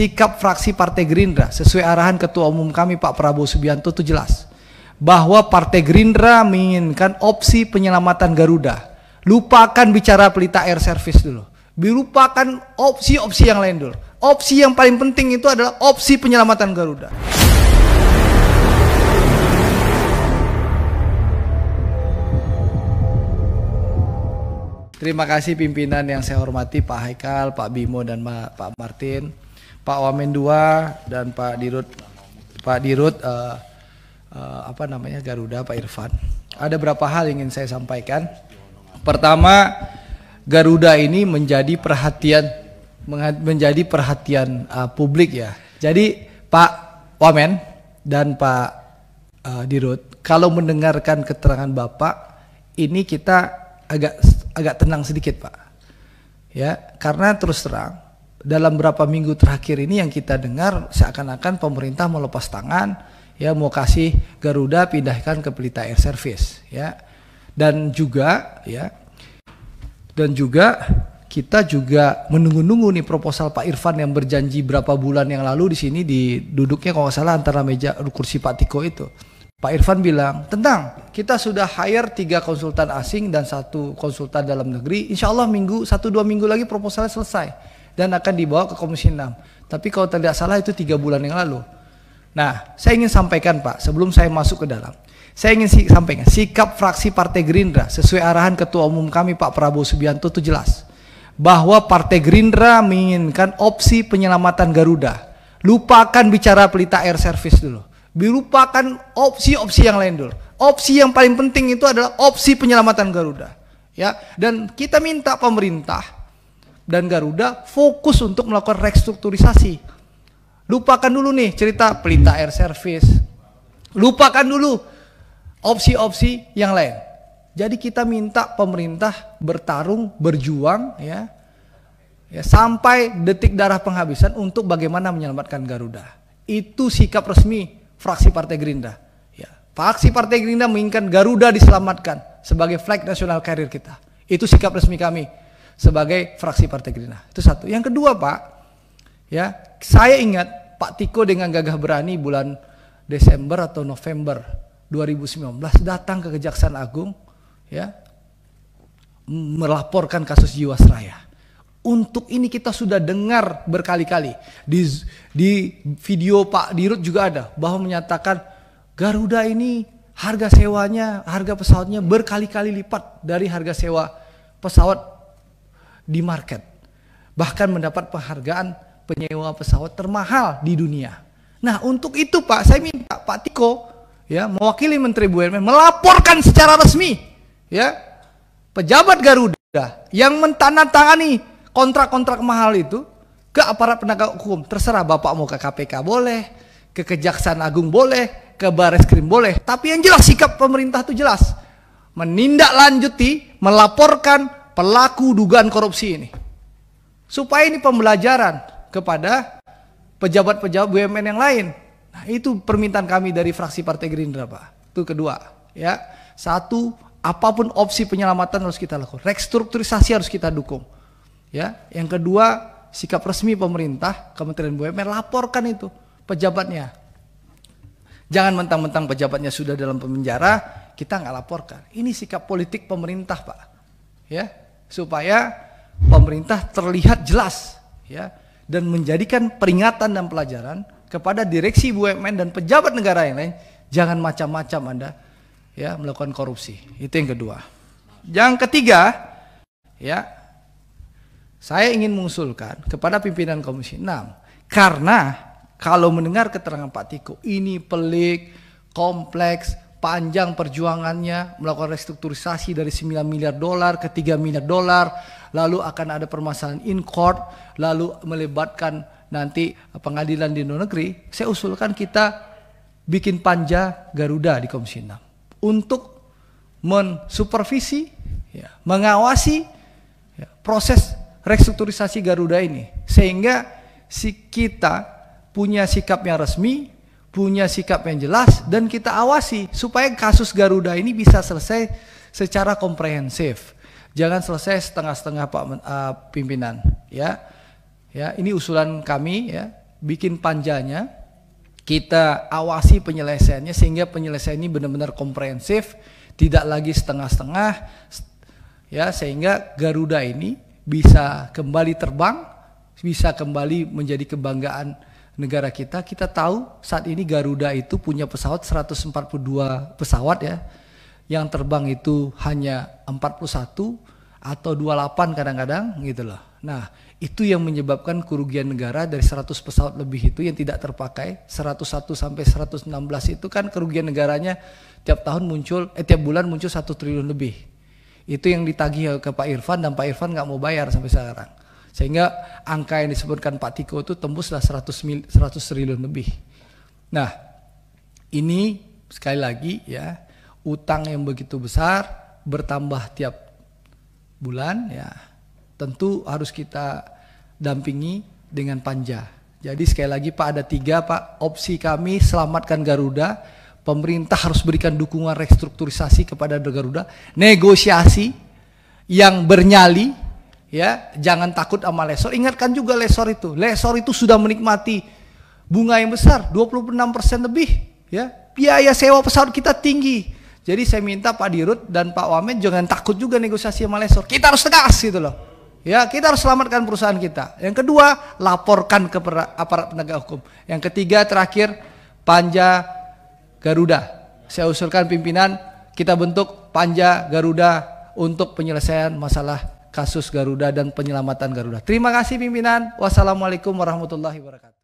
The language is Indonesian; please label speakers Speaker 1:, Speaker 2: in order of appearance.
Speaker 1: sikap fraksi Partai Gerindra sesuai arahan Ketua Umum kami Pak Prabowo Subianto itu jelas bahwa Partai Gerindra menginginkan opsi penyelamatan Garuda. Lupakan bicara pelita air service dulu. Lupakan opsi-opsi yang lain dulu. Opsi yang paling penting itu adalah opsi penyelamatan Garuda. Terima kasih pimpinan yang saya hormati Pak Haikal, Pak Bimo dan Pak Martin. Pak Wamen dua dan Pak Dirut Pak Dirut uh, uh, apa namanya Garuda Pak Irfan. Ada berapa hal yang ingin saya sampaikan. Pertama, Garuda ini menjadi perhatian menjadi perhatian uh, publik ya. Jadi Pak Wamen dan Pak uh, Dirut, kalau mendengarkan keterangan Bapak, ini kita agak agak tenang sedikit Pak. Ya, karena terus terang dalam berapa minggu terakhir ini yang kita dengar seakan-akan pemerintah mau lepas tangan ya mau kasih Garuda pindahkan ke Pelita Air Service ya dan juga ya dan juga kita juga menunggu-nunggu nih proposal Pak Irfan yang berjanji berapa bulan yang lalu di sini di duduknya kalau nggak salah antara meja kursi Pak Tiko itu. Pak Irfan bilang, tentang kita sudah hire tiga konsultan asing dan satu konsultan dalam negeri. Insya Allah minggu, satu dua minggu lagi proposalnya selesai dan akan dibawa ke Komisi 6. Tapi kalau tidak salah itu tiga bulan yang lalu. Nah, saya ingin sampaikan Pak, sebelum saya masuk ke dalam. Saya ingin sampaikan, sikap fraksi Partai Gerindra sesuai arahan Ketua Umum kami Pak Prabowo Subianto itu jelas. Bahwa Partai Gerindra menginginkan opsi penyelamatan Garuda. Lupakan bicara pelita air service dulu. Lupakan opsi-opsi yang lain dulu. Opsi yang paling penting itu adalah opsi penyelamatan Garuda. Ya, dan kita minta pemerintah dan Garuda fokus untuk melakukan restrukturisasi. Lupakan dulu nih cerita pelita air service. Lupakan dulu opsi-opsi yang lain. Jadi kita minta pemerintah bertarung, berjuang ya. Ya, sampai detik darah penghabisan untuk bagaimana menyelamatkan Garuda. Itu sikap resmi fraksi Partai Gerindra. Ya, fraksi Partai Gerindra menginginkan Garuda diselamatkan sebagai flag nasional karir kita. Itu sikap resmi kami sebagai fraksi Partai Gerindra. Itu satu. Yang kedua, Pak, ya, saya ingat Pak Tiko dengan gagah berani bulan Desember atau November 2019 datang ke Kejaksaan Agung ya melaporkan kasus Jiwasraya. Untuk ini kita sudah dengar berkali-kali di di video Pak Dirut juga ada bahwa menyatakan Garuda ini harga sewanya, harga pesawatnya berkali-kali lipat dari harga sewa pesawat di market. Bahkan mendapat penghargaan penyewa pesawat termahal di dunia. Nah untuk itu Pak, saya minta Pak Tiko ya mewakili Menteri BUMN melaporkan secara resmi ya pejabat Garuda yang mentanatangani kontrak-kontrak mahal itu ke aparat penegak hukum. Terserah Bapak mau ke KPK boleh, ke Kejaksaan Agung boleh, ke Baris Krim boleh. Tapi yang jelas sikap pemerintah itu jelas. Menindaklanjuti, melaporkan, pelaku dugaan korupsi ini. Supaya ini pembelajaran kepada pejabat-pejabat BUMN yang lain. Nah, itu permintaan kami dari fraksi Partai Gerindra, Pak. Itu kedua, ya. Satu, apapun opsi penyelamatan harus kita lakukan. Restrukturisasi harus kita dukung. Ya, yang kedua, sikap resmi pemerintah Kementerian BUMN laporkan itu pejabatnya. Jangan mentang-mentang pejabatnya sudah dalam penjara, kita nggak laporkan. Ini sikap politik pemerintah, Pak. Ya, supaya pemerintah terlihat jelas ya dan menjadikan peringatan dan pelajaran kepada direksi BUMN dan pejabat negara yang lain jangan macam-macam Anda ya melakukan korupsi. Itu yang kedua. Yang ketiga ya saya ingin mengusulkan kepada pimpinan Komisi 6 karena kalau mendengar keterangan Pak Tiko ini pelik, kompleks, panjang perjuangannya melakukan restrukturisasi dari 9 miliar dolar ke 3 miliar dolar, lalu akan ada permasalahan in court, lalu melebatkan nanti pengadilan di luar negeri. Saya usulkan kita bikin panja Garuda di Komisi 6 untuk mensupervisi, ya, mengawasi ya, proses restrukturisasi Garuda ini sehingga si kita punya sikap yang resmi punya sikap yang jelas dan kita awasi supaya kasus Garuda ini bisa selesai secara komprehensif. Jangan selesai setengah-setengah Pak uh, pimpinan, ya. Ya, ini usulan kami ya, bikin panjanya kita awasi penyelesaiannya sehingga penyelesaian ini benar-benar komprehensif, tidak lagi setengah-setengah ya sehingga Garuda ini bisa kembali terbang, bisa kembali menjadi kebanggaan negara kita, kita tahu saat ini Garuda itu punya pesawat 142 pesawat ya. Yang terbang itu hanya 41 atau 28 kadang-kadang gitu loh. Nah, itu yang menyebabkan kerugian negara dari 100 pesawat lebih itu yang tidak terpakai, 101 sampai 116 itu kan kerugian negaranya tiap tahun muncul eh tiap bulan muncul satu triliun lebih. Itu yang ditagih ke Pak Irfan dan Pak Irfan nggak mau bayar sampai sekarang. Sehingga angka yang disebutkan Pak Tiko itu tembuslah 100 mil, 100 triliun lebih. Nah, ini sekali lagi ya, utang yang begitu besar bertambah tiap bulan ya. Tentu harus kita dampingi dengan panja. Jadi sekali lagi Pak ada tiga Pak opsi kami selamatkan Garuda. Pemerintah harus berikan dukungan restrukturisasi kepada Garuda. Negosiasi yang bernyali ya jangan takut sama lesor ingatkan juga lesor itu lesor itu sudah menikmati bunga yang besar 26% lebih ya biaya sewa pesawat kita tinggi jadi saya minta Pak Dirut dan Pak Wamen jangan takut juga negosiasi sama lesor kita harus tegas gitu loh ya kita harus selamatkan perusahaan kita yang kedua laporkan ke aparat penegak hukum yang ketiga terakhir Panja Garuda saya usulkan pimpinan kita bentuk Panja Garuda untuk penyelesaian masalah kasus Garuda dan penyelamatan Garuda. Terima kasih pimpinan. Wassalamualaikum warahmatullahi wabarakatuh.